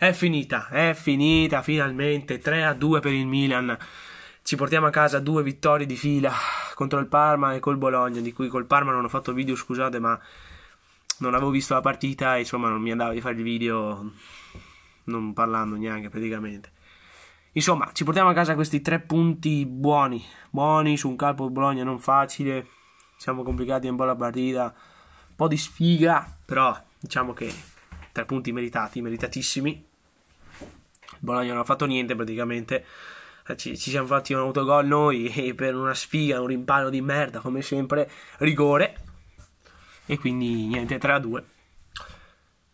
È finita, è finita finalmente. 3 a 2 per il Milan. Ci portiamo a casa due vittorie di fila contro il Parma e col Bologna, di cui col Parma non ho fatto video, scusate, ma non avevo visto la partita e insomma non mi andava di fare il video non parlando neanche praticamente. Insomma, ci portiamo a casa questi tre punti buoni, buoni su un campo di Bologna non facile, siamo complicati un po' la partita, un po' di sfiga, però diciamo che tre punti meritati, meritatissimi. Il Bologna non ha fatto niente praticamente. Eh, ci, ci siamo fatti un autogol noi per una sfiga, un rimpallo di merda come sempre, rigore. E quindi niente, 3 a 2.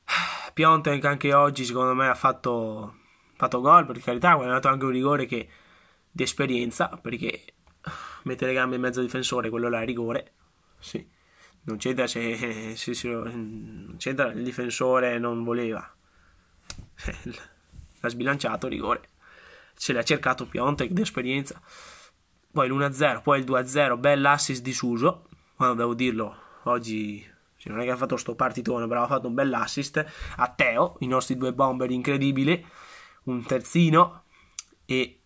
Piontek anche oggi secondo me ha fatto, fatto gol per carità, ha guadagnato anche un rigore che, di esperienza perché mette le gambe in mezzo al difensore, quello là è rigore. Sì non c'entra se, se, se non c'entra il difensore non voleva l'ha sbilanciato rigore ce l'ha cercato Piontek di esperienza poi l'1-0 poi il 2-0 bell'assist di Suso quando devo dirlo oggi cioè, non è che ha fatto sto partitone però ha fatto un bell'assist a Teo i nostri due bomber incredibili un terzino e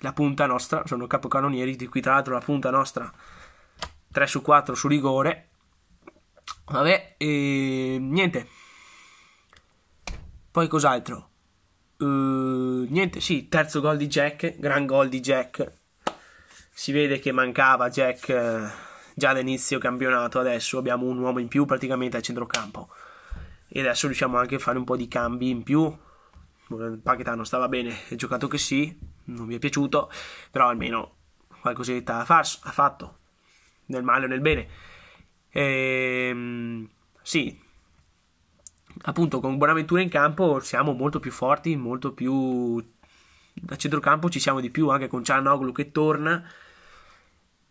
la punta nostra sono capocannonieri di qui tra l'altro la punta nostra 3 su 4 su rigore. Vabbè, e niente. Poi cos'altro? Uh, niente, sì, terzo gol di Jack, gran gol di Jack. Si vede che mancava Jack eh, già all'inizio campionato, adesso abbiamo un uomo in più praticamente al centrocampo. E adesso riusciamo anche a fare un po' di cambi in più. Eh, Paquetano stava bene, è giocato che sì, non mi è piaciuto, però almeno qualcosa qualcosetta ha fatto nel male o nel bene. E, ehm, sì, appunto con Buonaventura in campo siamo molto più forti, molto più... da centrocampo ci siamo di più anche con Cianoglu che torna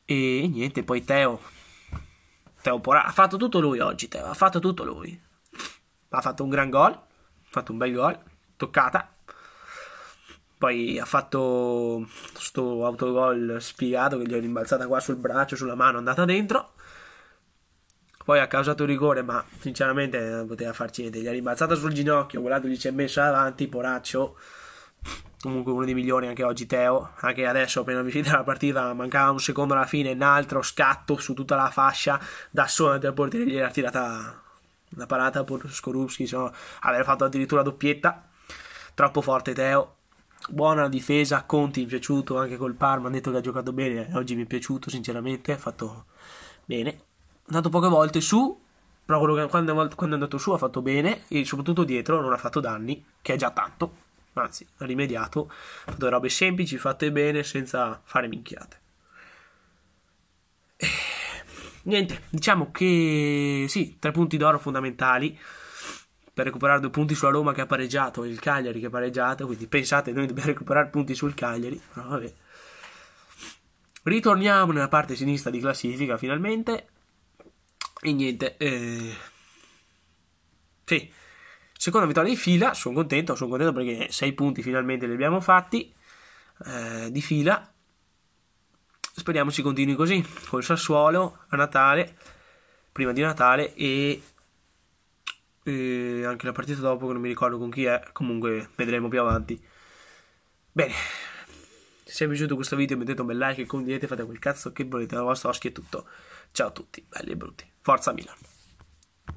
e niente, poi Teo. Teo Porà. ha fatto tutto lui oggi, Teo, ha fatto tutto lui. Ha fatto un gran gol, ha fatto un bel gol, toccata, poi ha fatto questo autogol spiegato che gli è rimbalzata qua sul braccio, sulla mano, è andata dentro. Poi ha causato il rigore, ma sinceramente non poteva farci niente. Gli ha rimbalzata sul ginocchio, quell'altro gli si è messo avanti, poraccio. Comunque uno dei migliori anche oggi, Teo. Anche adesso, appena finita la partita, mancava un secondo alla fine, un altro scatto su tutta la fascia. Da solo del portiere gli era tirata la parata per Skorupski, se no avrebbe fatto addirittura doppietta. Troppo forte Teo, buona difesa, Conti mi è piaciuto anche col Parma, hanno detto che ha giocato bene, eh, oggi mi è piaciuto sinceramente, ha fatto bene, è andato poche volte su, però che, quando, quando, è andato su ha fatto bene e soprattutto dietro non ha fatto danni, che è già tanto, anzi ha rimediato, ha fatto robe semplici, fatte bene, senza fare minchiate. E... Eh, niente, diciamo che sì, tre punti d'oro fondamentali per recuperare due punti sulla Roma che ha pareggiato, il Cagliari che ha pareggiato, quindi pensate noi dobbiamo recuperare punti sul Cagliari, però vabbè. Ritorniamo nella parte sinistra di classifica finalmente e niente, eh... sì, seconda vittoria di fila, sono contento, sono contento perché 6 punti finalmente li abbiamo fatti eh, di fila, speriamo si continui così, col Sassuolo a Natale, prima di Natale e... Eh, anche la partita dopo, che non mi ricordo con chi è, comunque vedremo più avanti. Bene, se vi è piaciuto questo video mettete un bel like, condividete, fate quel cazzo che volete, la vostra Oschi è tutto. Ciao a tutti, belli e brutti. Forza Milan!